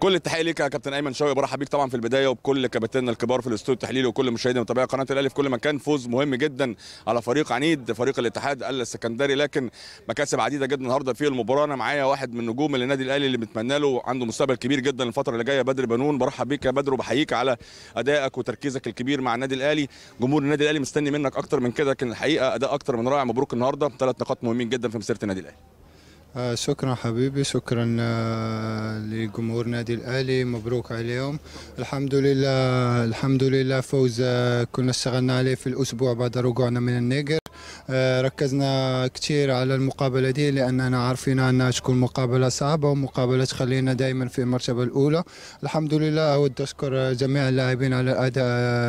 كل التحيه ليك يا كابتن ايمن شوقي برحب بيك طبعا في البدايه وبكل كباتننا الكبار في الاستوديو التحليلي وكل مشاهدي متابعي قناه الاهلي في كل مكان فوز مهم جدا على فريق عنيد فريق الاتحاد السكندري لكن مكاسب عديده جدا النهارده في المباراه انا معايا واحد من نجوم اللي النادي الاهلي اللي بنتمنى له عنده مستقبل كبير جدا الفتره اللي جايه بدر بنون برحب بيك يا بدر وبحييك على ادائك وتركيزك الكبير مع النادي الاهلي جمهور النادي الاهلي مستني منك اكتر من كده لكن الحقيقه اداء اكتر من رائع مبروك النهارده ثلاث نقاط مهمين جدا في مسيره النادي الاهلي آه، شكرا حبيبي شكرا آه، لجمهور نادي الاهلي مبروك عليهم الحمد لله الحمد لله فوز آه، كنا اشتغلنا عليه في الاسبوع بعد رجوعنا من النيجر آه، ركزنا كثير على المقابله دي لاننا عارفين انها تكون مقابله صعبه ومقابله تخلينا دائما في المرتبه الاولى الحمد لله اود اشكر جميع اللاعبين على الاداء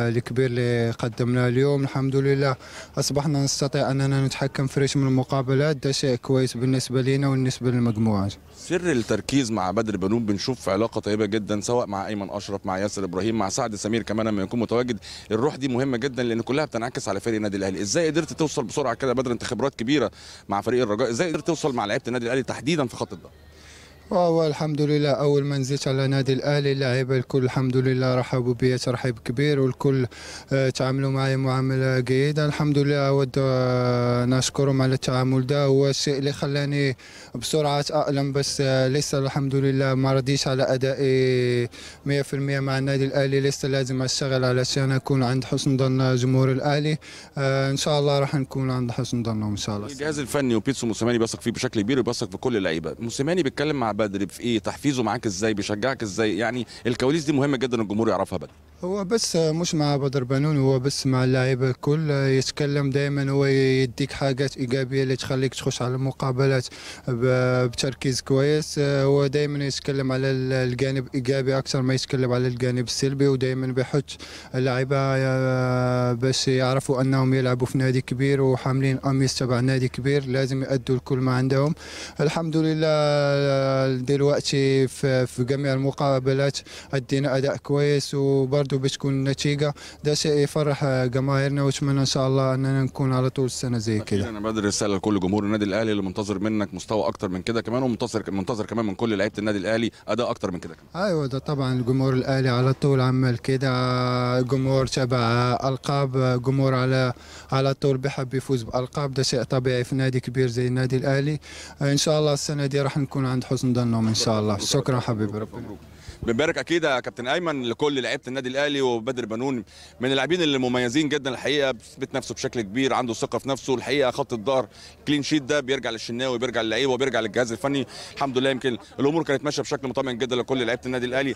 الكبير اللي قدمناه اليوم الحمد لله اصبحنا نستطيع اننا نتحكم في رسم المقابلات ده شيء كويس بالنسبه لنا وبالنسبه للمجموعات سر التركيز مع بدر بنون بنشوف علاقه طيبه جدا سواء مع ايمن اشرف مع ياسر ابراهيم مع سعد سمير كمان لما يكون متواجد الروح دي مهمه جدا لان كلها بتنعكس على فريق النادي الاهلي ازاي قدرت توصل بسرعه بسرعه كده بدر انت خبرات كبيره مع فريق الرجاء ازاي قدرت توصل مع لعيبه النادي الاهلي تحديدا في خط الضغط وهو الحمد لله اول ما نزلت على نادي الاهلي اللعيبه الكل الحمد لله رحبوا بي ترحيب كبير والكل آه، تعاملوا معي معامله جيده الحمد لله اود آه، نشكرهم على التعامل ده هو الشيء اللي خلاني بسرعه اتالم بس آه، لسه الحمد لله ما رضيش على ادائي 100% مع النادي الاهلي لسه لازم اشتغل على أنا اكون عند حسن ظن جمهور الاهلي ان شاء الله راح نكون عند حسن ظنهم ان شاء الله الجهاز الفني وبيتسو موسيماني بيثق فيه بشكل كبير وبيثق في كل اللعيبه موسيماني بيتكلم مع بدري في ايه تحفيزه معاك ازاي بيشجعك ازاي يعني الكواليس دي مهمه جدا الجمهور يعرفها بدري هو بس مش مع بدر بنون هو بس مع اللاعب الكل يتكلم دائما هو يديك حاجات ايجابيه اللي تخليك تخش على المقابلات بتركيز كويس هو دائما يتكلم على الجانب الايجابي اكثر ما يتكلم على الجانب السلبي ودائما بيحط اللعيبه آه، باش يعرفوا انهم يلعبوا في نادي كبير وحاملين اميز تبع نادي كبير لازم يادوا الكل ما عندهم الحمد لله آه، دلوقتي في جميع المقابلات ادينا اداء كويس وبرضه العرض وبتكون النتيجه ده شيء يفرح جماهيرنا واتمنى ان شاء الله اننا نكون على طول السنه زي كده انا بدر رساله لكل جمهور النادي الاهلي اللي منتظر منك مستوى اكتر من كده كمان ومنتظر منتظر كمان من كل لعيبه النادي الاهلي اداء اكتر من كده كمان ايوه ده طبعا الجمهور الاهلي على طول عمل كده جمهور تبع القاب جمهور على على طول بحب يفوز بالقاب ده شيء طبيعي في نادي كبير زي النادي الاهلي ان شاء الله السنه دي راح نكون عند حسن ظنهم ان شاء الله شكرا حبيبي ربنا بنبارك اكيد يا كابتن ايمن لكل لعيبه النادي الاهلي وبدر بنون من اللاعبين اللي مميزين جدا الحقيقه بيثبت نفسه بشكل كبير عنده ثقه في نفسه الحقيقه خط الظهر كلين شيت ده بيرجع للشناوي بيرجع للعيبه وبيرجع للجهاز الفني الحمد لله يمكن الامور كانت ماشيه بشكل مطمئن جدا لكل لعيبه النادي الاهلي